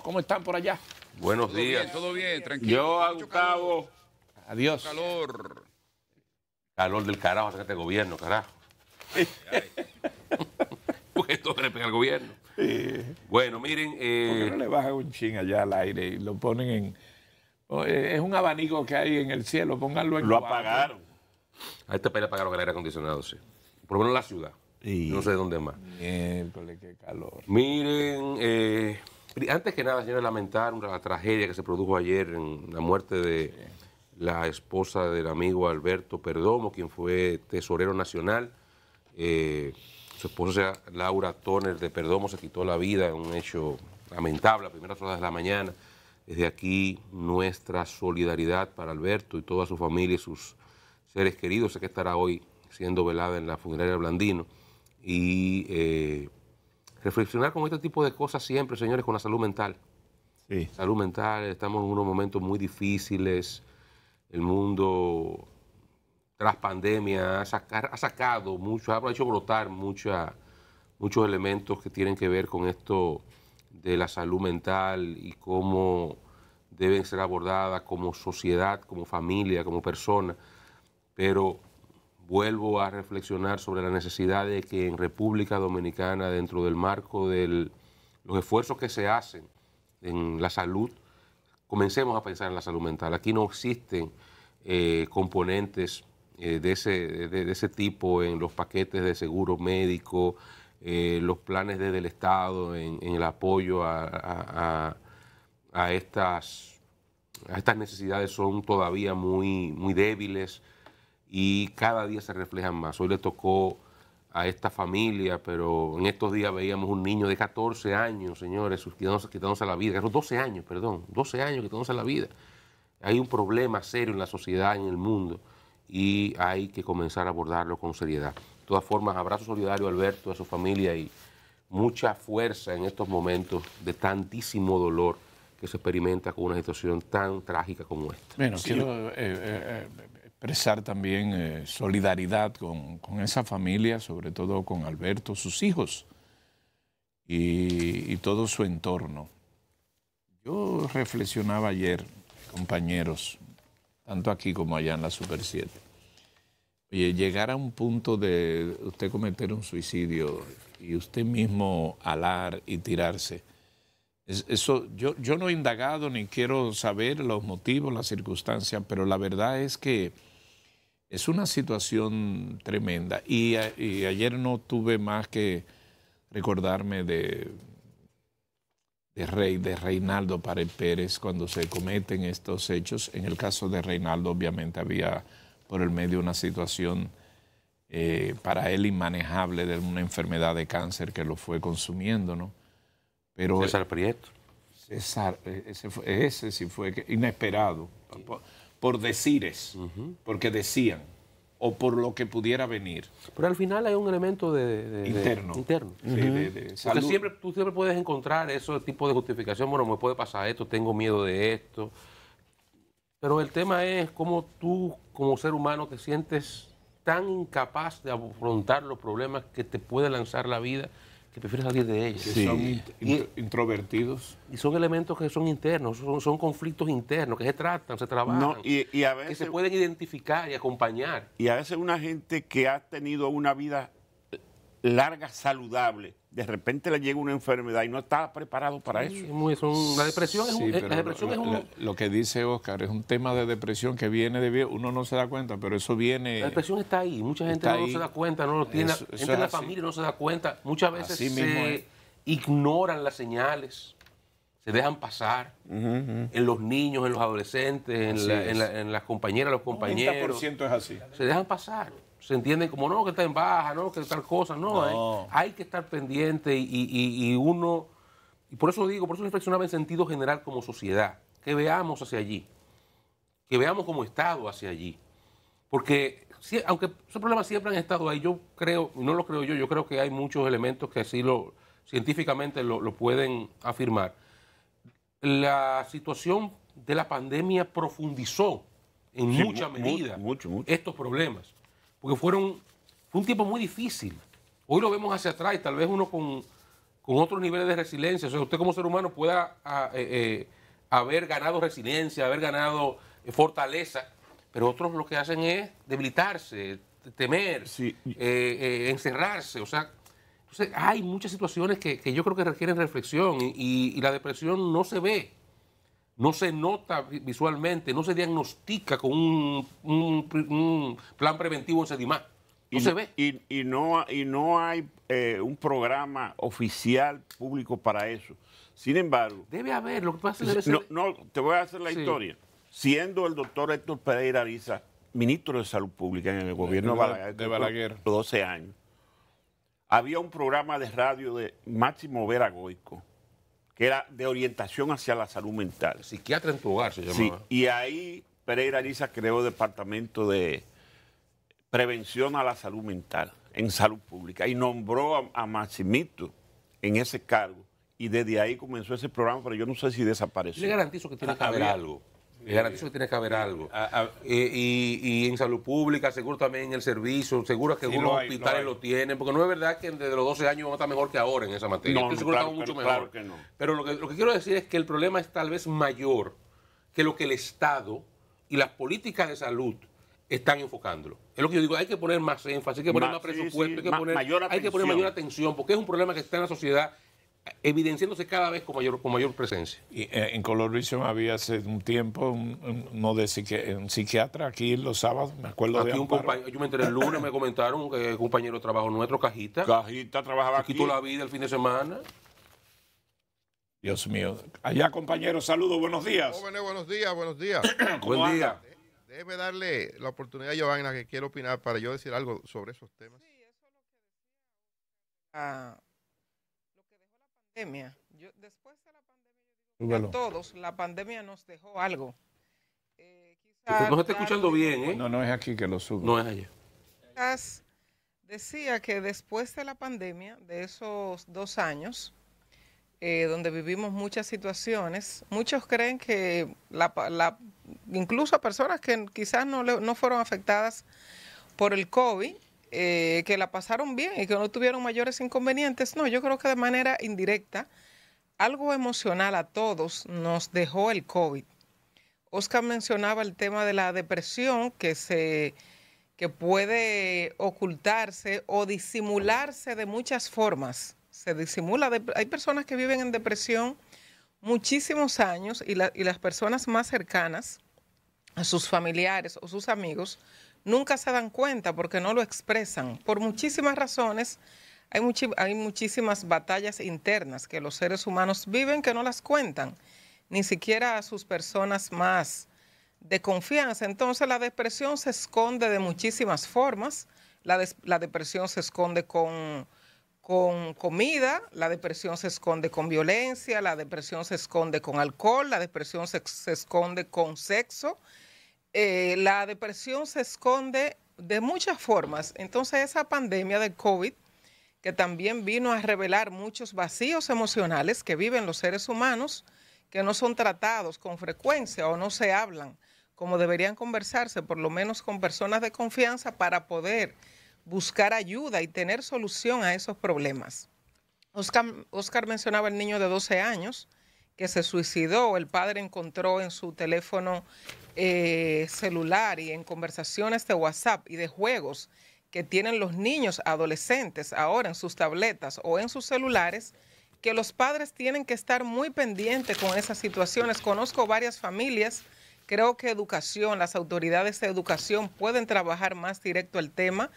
¿Cómo están por allá? Buenos días. todo bien, tranquilo. Yo Gustavo. Adiós. Calor. Calor del carajo, este gobierno, carajo. Pues esto le pega al gobierno. Bueno, miren. ¿Por qué eh, no le bajan un chin allá al aire y lo ponen en. Eh, es un abanico que hay en el cielo, pónganlo en. Lo apagaron. A este país le apagaron el aire acondicionado, sí. Por lo menos en la ciudad. No sé dónde más. qué calor. Miren. Eh... Antes que nada, señores, lamentar la tragedia que se produjo ayer en la muerte de la esposa del amigo Alberto Perdomo, quien fue tesorero nacional. Eh, su esposa Laura Toner de Perdomo se quitó la vida en un hecho lamentable, a primeras horas de la mañana. Desde aquí, nuestra solidaridad para Alberto y toda su familia y sus seres queridos. Sé que estará hoy siendo velada en la funeraria Blandino. Y eh, reflexionar con este tipo de cosas siempre, señores, con la salud mental. Sí. Salud mental, estamos en unos momentos muy difíciles. El mundo, tras pandemia, ha, sacar, ha sacado mucho, ha hecho brotar muchos elementos que tienen que ver con esto de la salud mental y cómo deben ser abordadas como sociedad, como familia, como persona. Pero vuelvo a reflexionar sobre la necesidad de que en República Dominicana, dentro del marco de los esfuerzos que se hacen en la salud, comencemos a pensar en la salud mental. Aquí no existen eh, componentes eh, de, ese, tipo en los paquetes de seguro médico, eh, los planes desde el Estado, en, el apoyo a, estas, necesidades son todavía muy débiles y cada día se reflejan más. Hoy le tocó a esta familia, pero en estos días veíamos un niño de 14 años, señores, quitándose, quitándose la vida, 12 años, perdón, 12 años quitándose la vida. Hay un problema serio en la sociedad, en el mundo, y hay que comenzar a abordarlo con seriedad. De todas formas, abrazo solidario a Alberto, a su familia y mucha fuerza en estos momentos de tantísimo dolor que se experimenta con una situación tan trágica como esta. Bueno, quiero eh, eh, eh, expresar también eh, solidaridad con, con, esa familia, sobre todo con Alberto, sus hijos y, y todo su entorno. Yo reflexionaba ayer, compañeros, tanto aquí como allá en la Super 7. Oye, llegar a un punto de usted cometer un suicidio y usted mismo alar y tirarse. Eso, yo, yo no he indagado ni quiero saber los motivos, las circunstancias, pero la verdad es que es una situación tremenda. Y, ayer no tuve más que recordarme de, de Rey, de Reinaldo Pared Pérez, cuando se cometen estos hechos. En el caso de Reinaldo, obviamente había por el medio una situación eh, para él inmanejable de una enfermedad de cáncer que lo fue consumiendo, ¿no? Pero, César Prieto. César, eh, ese, sí fue inesperado por decires, porque decían, o por lo que pudiera venir. Pero al final hay un elemento de, interno. interno. siempre, tú siempre puedes encontrar ese tipo de justificación, bueno, me puede pasar esto, tengo miedo de esto. Pero el tema es cómo tú, como ser humano, te sientes tan incapaz de afrontar los problemas que te puede lanzar la vida que prefieren salir de ellos. son introvertidos. Y son elementos que son internos, son, conflictos internos, que se tratan, se trabajan, no, y, a veces, que se pueden identificar y acompañar. Y a veces una gente que ha tenido una vida larga, saludable, de repente le llega una enfermedad y no está preparado para eso. la depresión es, un, eh, lo, que dice Oscar es un tema de depresión que viene de... Uno no se da cuenta, pero eso viene... La depresión está ahí. Mucha gente no, se da cuenta, no lo tiene. la familia no se da cuenta. Muchas veces se ignoran las señales, se dejan pasar en los niños, en los adolescentes, en, las compañeras, los compañeros. 90% es así. Se dejan pasar se entienden como no, que está en baja, no, que tal cosa. No, eh, hay que estar pendiente y, uno. Y por eso digo, por eso reflexionaba en sentido general como sociedad, que veamos hacia allí, que veamos como Estado hacia allí. Porque aunque esos problemas siempre han estado ahí, yo creo, no lo creo yo, yo creo que hay muchos elementos que así lo, científicamente lo, pueden afirmar. La situación de la pandemia profundizó en mucha medida estos problemas porque fueron, fue un tiempo muy difícil. Hoy lo vemos hacia atrás y tal vez uno con, con otros niveles de resiliencia. O sea, usted como ser humano pueda ah, eh, eh, haber ganado resiliencia, haber ganado eh, fortaleza, pero otros lo que hacen es debilitarse, temer, encerrarse. O sea, entonces hay muchas situaciones que, yo creo que requieren reflexión y la depresión no se ve no se nota visualmente, no se diagnostica con un, plan preventivo en Sedimá. No y, se ve. Y, no, y no hay eh, un programa oficial público para eso. Sin embargo... Debe haber, lo que pasa es... No, no, te voy a hacer la historia. Siendo el doctor Héctor Pereira Ariza ministro de Salud Pública en el gobierno de, Balaguer, de Balaguer. 12 años, había un programa de radio de Máximo Veragoico que era de orientación hacia la salud mental. psiquiatra en tu hogar se llamaba. Sí, y ahí Pereira Lisa creó departamento de prevención a la salud mental en salud pública y nombró a, a Maximito en ese cargo y desde ahí comenzó ese programa, pero yo no sé si desapareció. Le garantizo que tiene que haber algo garantizo que tiene que haber algo. Ah, ah. y, en salud pública, seguro también en el servicio, seguro que algunos hospitales lo, tienen, porque no es verdad que desde los 12 años vamos a estar mejor que ahora en esa materia. No, seguro que no. Pero lo que, quiero decir es que el problema es tal vez mayor que lo que el Estado y las políticas de salud están enfocándolo. Es lo que yo digo, hay que poner más énfasis, hay que poner más, presupuesto, hay que poner mayor atención, porque es un problema que está en la sociedad evidenciándose cada vez con mayor, con mayor presencia. Y, eh, en Color había hace un tiempo un, un psiquiatra aquí los sábados, me acuerdo aquí un compañero, Yo me enteré el lunes, me comentaron que un compañero de en nuestro, Cajita. Cajita trabajaba aquí. toda la vida el fin de semana. Dios mío. Allá, compañero saludos, buenos días. buenos días, buenos días. Buen Déjeme darle la oportunidad a Giovanna que quiere opinar para yo decir algo sobre esos temas. Sí, eso lo que Ah pandemia, después de la pandemia, todos, la pandemia nos dejó algo. Eh, está escuchando bien, ¿eh? No, no es aquí que lo subo. No es allá. decía que después de la pandemia, de esos dos años, eh, donde vivimos muchas situaciones, muchos creen que la, la incluso personas que quizás no, no fueron afectadas por el COVID, eh, que la pasaron bien y que no tuvieron mayores inconvenientes. No, yo creo que de manera indirecta, algo emocional a todos nos dejó el COVID. Oscar mencionaba el tema de la depresión que se puede ocultarse o disimularse de muchas formas. Se disimula. hay personas que viven en depresión muchísimos años y, y las personas más cercanas a sus familiares o sus amigos nunca se dan cuenta porque no lo expresan. Por muchísimas razones, hay, hay muchísimas batallas internas que los seres humanos viven que no las cuentan, ni siquiera a sus personas más de confianza. Entonces la depresión se esconde de muchísimas formas. La, la depresión se esconde con, con comida, la depresión se esconde con violencia, la depresión se esconde con alcohol, la depresión se, se esconde con sexo, eh, la depresión se esconde de muchas formas. Entonces esa pandemia de COVID, que también vino a revelar muchos vacíos emocionales que viven los seres humanos, que no son tratados con frecuencia o no se hablan como deberían conversarse, por lo menos con personas de confianza, para poder buscar ayuda y tener solución a esos problemas. Oscar mencionaba el niño de 12 años que se suicidó, el padre encontró en su teléfono eh, celular y en conversaciones de WhatsApp y de juegos que tienen los niños adolescentes ahora en sus tabletas o en sus celulares, que los padres tienen que estar muy pendientes con esas situaciones. Conozco varias familias, creo que educación, las autoridades de educación pueden trabajar más directo el tema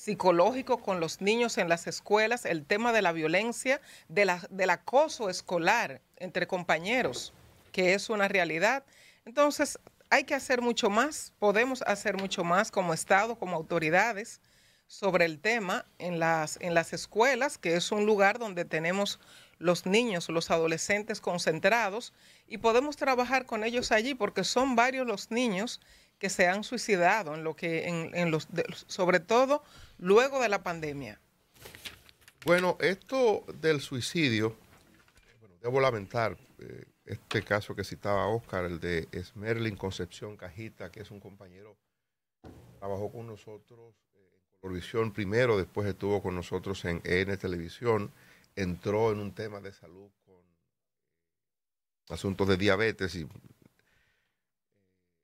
psicológico con los niños en las escuelas, el tema de la violencia, de la, del acoso escolar entre compañeros, que es una realidad. Entonces, hay que hacer mucho más, podemos hacer mucho más como Estado, como autoridades, sobre el tema en las, en las escuelas, que es un lugar donde tenemos los niños, los adolescentes concentrados, y podemos trabajar con ellos allí, porque son varios los niños que se han suicidado en lo que en, los sobre todo luego de la pandemia. Bueno, esto del suicidio, bueno, debo lamentar eh, este caso que citaba Oscar, el de Smerlin Concepción Cajita, que es un compañero, trabajó con nosotros eh, en Colorvisión primero, después estuvo con nosotros en EN Televisión, entró en un tema de salud con asuntos de diabetes y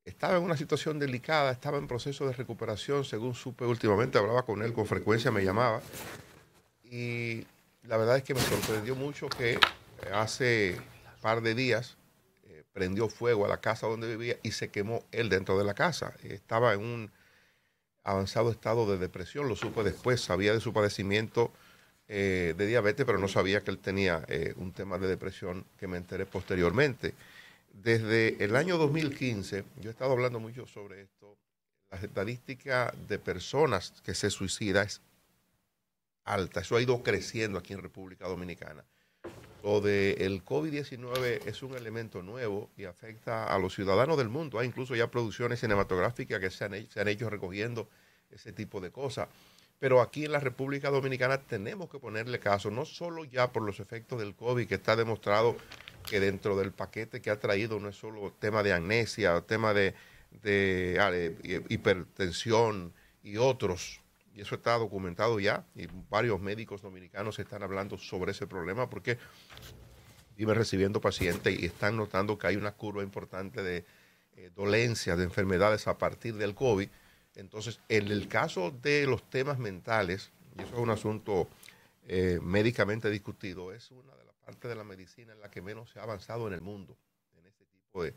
estaba en una situación delicada, estaba en proceso de recuperación, según supe últimamente, hablaba con él con frecuencia, me llamaba. Y la verdad es que me sorprendió mucho que eh, hace par de días eh, prendió fuego a la casa donde vivía y se quemó él dentro de la casa. Estaba en un avanzado estado de depresión, lo supe después, sabía de su padecimiento eh, de diabetes, pero no sabía que él tenía un tema de depresión que me enteré posteriormente desde el año 2015, yo he estado hablando mucho sobre esto, la estadística de personas que se suicida es alta. Eso ha ido creciendo aquí en República Dominicana. Lo del COVID-19 es un elemento nuevo y afecta a los ciudadanos del mundo. Hay incluso ya producciones cinematográficas que se se han hecho recogiendo ese tipo de cosas. Pero aquí en la República Dominicana tenemos que ponerle caso, no solo ya por los efectos del COVID, que está demostrado que dentro del paquete que ha traído no es solo tema de amnesia, tema ah, de, hipertensión y otros. Y eso está documentado ya, y varios médicos dominicanos están hablando sobre ese problema porque viven recibiendo pacientes y están notando que hay una curva importante de eh, dolencias, de enfermedades a partir del COVID. Entonces, en el caso de los temas mentales, y eso es un asunto eh, médicamente discutido, es una de las parte de la medicina en la que menos se ha avanzado en el mundo, en este tipo de,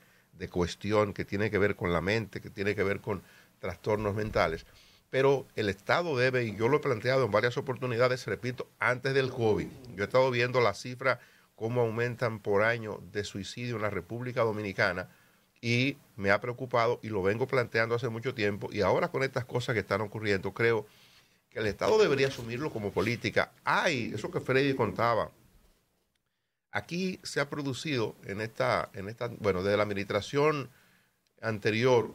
cuestión que tiene que ver con la mente, que tiene que ver con trastornos mentales. Pero el Estado debe, y yo lo he planteado en varias oportunidades, repito, antes del COVID. Yo he estado viendo las cifras cómo aumentan por año de suicidio en la República Dominicana, y me ha preocupado y lo vengo planteando hace mucho tiempo. Y ahora con estas cosas que están ocurriendo, creo que el Estado debería asumirlo como política. ay eso que Freddy contaba, Aquí se ha producido en esta, en esta, bueno, desde la administración anterior,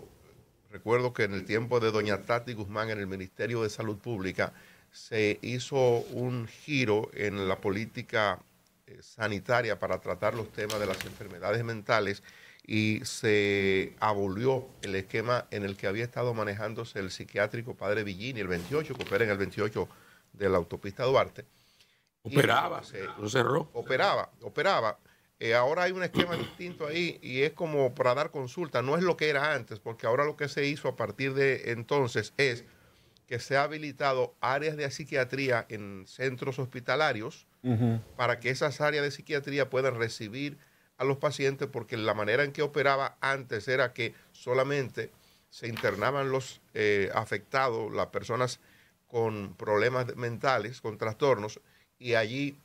recuerdo que en el tiempo de doña Tati Guzmán en el Ministerio de Salud Pública se hizo un giro en la política eh, sanitaria para tratar los temas de las enfermedades mentales y se abolió el esquema en el que había estado manejándose el psiquiátrico padre Villini, el 28, que opera en el 28 de la autopista Duarte Operaba, se, cerró. Operaba, operaba. Eh, ahora hay un esquema distinto ahí y es como para dar consulta. No es lo que era antes, porque ahora lo que se hizo a partir de entonces es que se ha habilitado áreas de psiquiatría en centros hospitalarios para que esas áreas de psiquiatría puedan recibir a los pacientes, porque la manera en que operaba antes era que solamente se internaban los eh, afectados, las personas con problemas mentales, con trastornos, y allí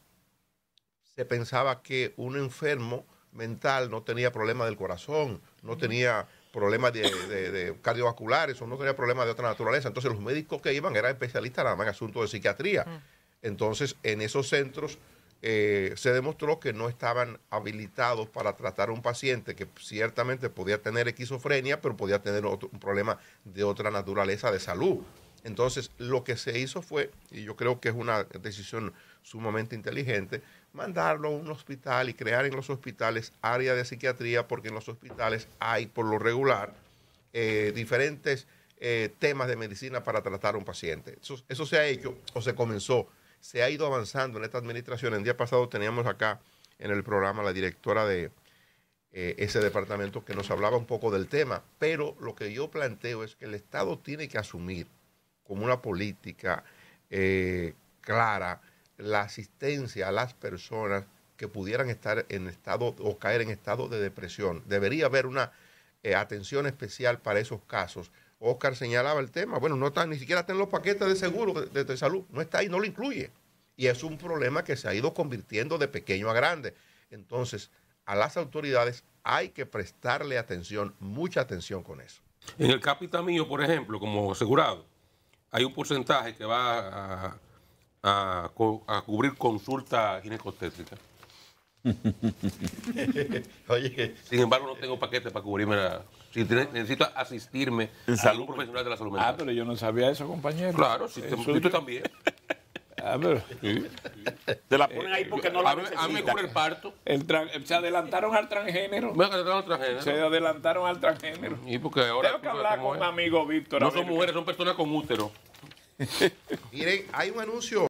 se pensaba que un enfermo mental no tenía problemas del corazón, no tenía problemas de, cardiovasculares o no tenía problemas de otra naturaleza. Entonces los médicos que iban eran especialistas nada más en asuntos de psiquiatría. Entonces en esos centros eh, se demostró que no estaban habilitados para tratar a un paciente que ciertamente podía tener esquizofrenia, pero podía tener otro, un problema de otra naturaleza de salud. Entonces lo que se hizo fue, y yo creo que es una decisión sumamente inteligente, mandarlo a un hospital y crear en los hospitales área de psiquiatría, porque en los hospitales hay por lo regular eh, diferentes eh, temas de medicina para tratar a un paciente. Eso, se ha hecho o se comenzó, se ha ido avanzando en esta administración. El día pasado teníamos acá en el programa la directora de eh, ese departamento que nos hablaba un poco del tema, pero lo que yo planteo es que el Estado tiene que asumir como una política clara, la asistencia a las personas que pudieran estar en estado o caer en estado de depresión. Debería haber una eh, atención especial para esos casos. Oscar señalaba el tema, bueno, no tan ni siquiera está en los paquetes de seguro de, salud, no está ahí, no lo incluye. Y es un problema que se ha ido convirtiendo de pequeño a grande. Entonces, a las autoridades hay que prestarle atención, mucha atención con eso. En el cápita mío, por ejemplo, como asegurado, hay un porcentaje que va a, a, cubrir consulta ginecostétrica. Oye. Sin embargo, no tengo paquete para cubrirme la. necesito asistirme en salud pues. profesional de la salud ah, mental. Ah, pero yo no sabía eso, compañero. Claro, si tú también. Ah, pero... Te la ponen ahí porque no la A mí me cubre el parto. El se adelantaron al transgénero. Me adelantaron al transgénero. Se adelantaron al transgénero. Y porque ahora. Tengo que hablar con un amigo Víctor. No son mujeres, son personas con útero. Miren, hay un anuncio.